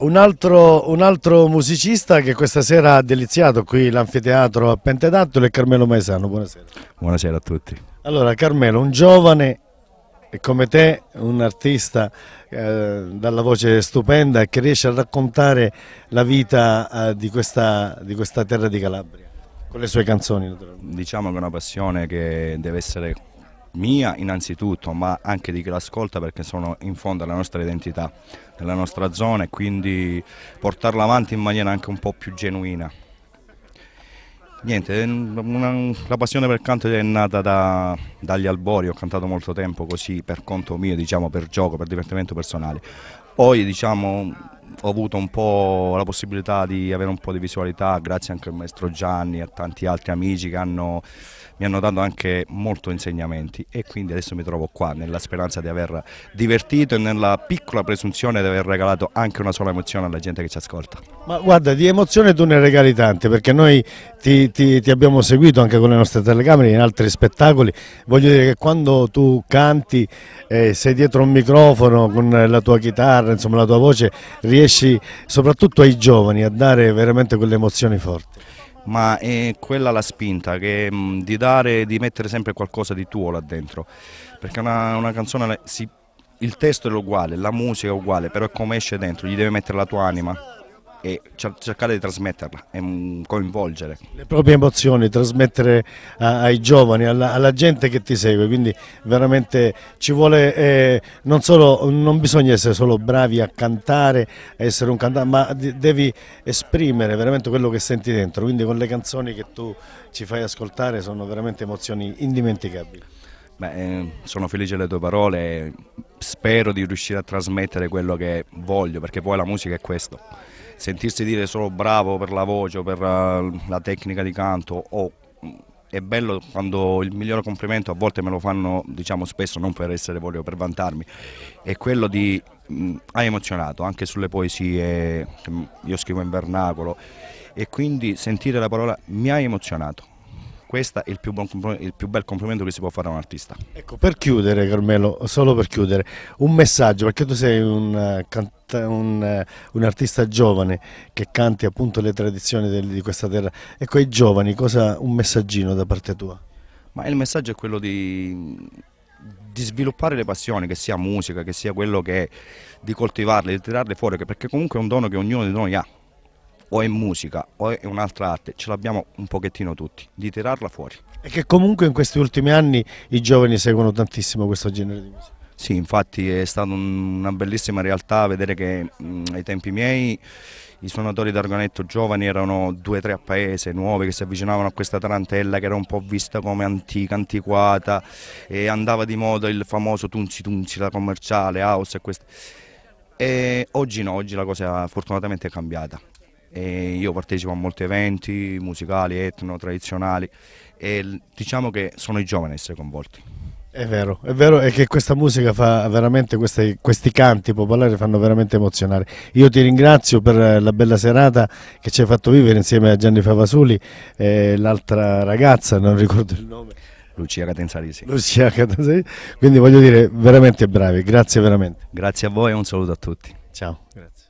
Un altro, un altro, musicista che questa sera ha deliziato qui l'anfiteatro a Pentedattolo è Carmelo Maesano, buonasera. Buonasera a tutti. Allora Carmelo, un giovane come te un artista eh, dalla voce stupenda che riesce a raccontare la vita eh, di, questa, di, questa, terra di Calabria, con le sue canzoni Diciamo che è una passione che deve essere mia innanzitutto, ma anche di chi l'ascolta perché sono in fondo alla nostra identità, nella nostra zona e quindi portarla avanti in maniera anche un po' più genuina. Niente, una, la passione per il canto è nata da, dagli albori, ho cantato molto tempo così per conto mio, diciamo, per gioco, per divertimento personale. Poi diciamo ho avuto un po' la possibilità di avere un po' di visualità grazie anche al maestro Gianni e a tanti altri amici che hanno, mi hanno dato anche molto insegnamenti e quindi adesso mi trovo qua nella speranza di aver divertito e nella piccola presunzione di aver regalato anche una sola emozione alla gente che ci ascolta. Ma guarda, di emozione tu ne regali tante, perché noi ti, ti, ti, abbiamo seguito anche con le nostre telecamere in altri spettacoli. Voglio dire che quando tu canti, eh, sei dietro un microfono con la tua chitarra, insomma la tua voce, riesci soprattutto ai giovani a dare veramente quelle emozioni forti. Ma è eh, quella la spinta, che, mh, mm, di dare, di mettere sempre qualcosa di tuo là dentro, perché una, una canzone, si, il testo è uguale, la musica è uguale, però è come esce dentro, gli deve mettere la tua anima e cercare di trasmetterla, mm, coinvolgere. Le proprie emozioni, trasmettere ai giovani, alla, alla gente che ti segue, quindi veramente ci vuole, eh, non, solo, non bisogna essere solo bravi a cantare, essere un cantante, ma devi esprimere veramente quello che senti dentro, quindi con le canzoni che tu ci fai ascoltare sono veramente emozioni indimenticabili. Beh, eh, sono felice delle tue parole, spero di riuscire a trasmettere quello che voglio, perché poi la musica è questo sentirsi dire solo bravo per la voce o per eh, la tecnica di canto o mm, è bello quando il migliore complimento a volte me lo fanno, diciamo spesso, non per essere voglio, per vantarmi, è quello di mh, mm, hai emozionato anche sulle poesie, mm, io scrivo in vernacolo e quindi sentire la parola mi hai emozionato questo è il più, buon, il più, bel complimento che si può fare a un artista. Ecco, per chiudere Carmelo, solo per chiudere, un messaggio, perché tu sei un, eh, un, eh, un artista giovane che canti appunto le tradizioni del, di questa terra, ecco ai giovani cosa, un messaggino da parte tua? Ma il messaggio è quello di, di sviluppare le passioni, che sia musica, che sia quello che è, di coltivarle, di tirarle fuori, perché comunque è un dono che ognuno di noi ha, o è musica o è un'altra arte, ce l'abbiamo un pochettino tutti, di tirarla fuori. E che comunque in questi ultimi anni i giovani seguono tantissimo questo genere di musica. Sì, infatti è stata una bellissima realtà vedere che mh, ai tempi miei i suonatori d'argonetto giovani erano due o tre a paese, nuovi, che si avvicinavano a questa tarantella che era un po' vista come antica, antiquata e andava di moda il famoso Tunzi Tunzi, la commerciale, house e queste. E oggi no, oggi la cosa fortunatamente è cambiata. E io partecipo a molti eventi musicali, etno, tradizionali e diciamo che sono i giovani a essere coinvolti. È vero, è vero, è che questa musica fa veramente, questi, questi canti popolari fanno veramente emozionare. Io ti ringrazio per la bella serata che ci hai fatto vivere insieme a Gianni Favasuli e l'altra ragazza, non ricordo il nome. Lucia Catenzarisi. Lucia Catenzarisi, quindi voglio dire veramente bravi, grazie veramente. Grazie a voi e un saluto a tutti. Ciao. Grazie.